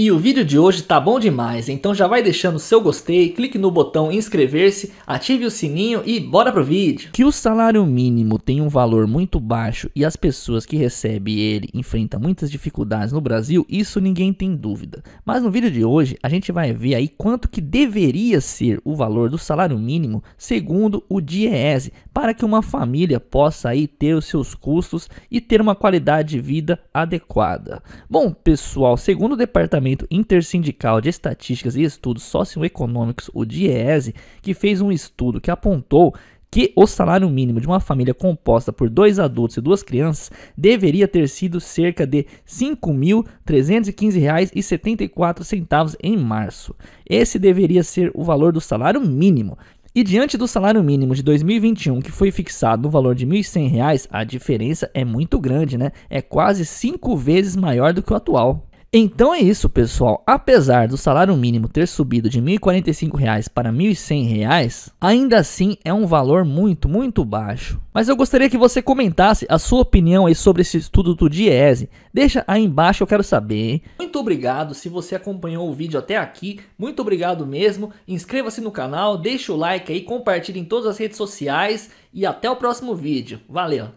E o vídeo de hoje tá bom demais, então já vai deixando seu gostei, clique no botão inscrever-se, ative o sininho e bora pro vídeo. Que o salário mínimo tem um valor muito baixo e as pessoas que recebem ele enfrentam muitas dificuldades no Brasil, isso ninguém tem dúvida. Mas no vídeo de hoje a gente vai ver aí quanto que deveria ser o valor do salário mínimo segundo o DIEESE, para que uma família possa aí ter os seus custos e ter uma qualidade de vida adequada. Bom pessoal, segundo o departamento Departamento Intersindical de Estatísticas e Estudos Socioeconômicos, o DIEESE, que fez um estudo que apontou que o salário mínimo de uma família composta por dois adultos e duas crianças deveria ter sido cerca de R$ 5.315,74 em março. Esse deveria ser o valor do salário mínimo. E diante do salário mínimo de 2021, que foi fixado no valor de R$ 1.100, a diferença é muito grande, né? É quase cinco vezes maior do que o atual. Então é isso, pessoal. Apesar do salário mínimo ter subido de R$ 1.045 para R$ 1.100, ainda assim é um valor muito, muito baixo. Mas eu gostaria que você comentasse a sua opinião aí sobre esse estudo do Diese. Deixa aí embaixo, eu quero saber. Hein? Muito obrigado se você acompanhou o vídeo até aqui. Muito obrigado mesmo. Inscreva-se no canal, deixa o like aí, compartilhe em todas as redes sociais e até o próximo vídeo. Valeu!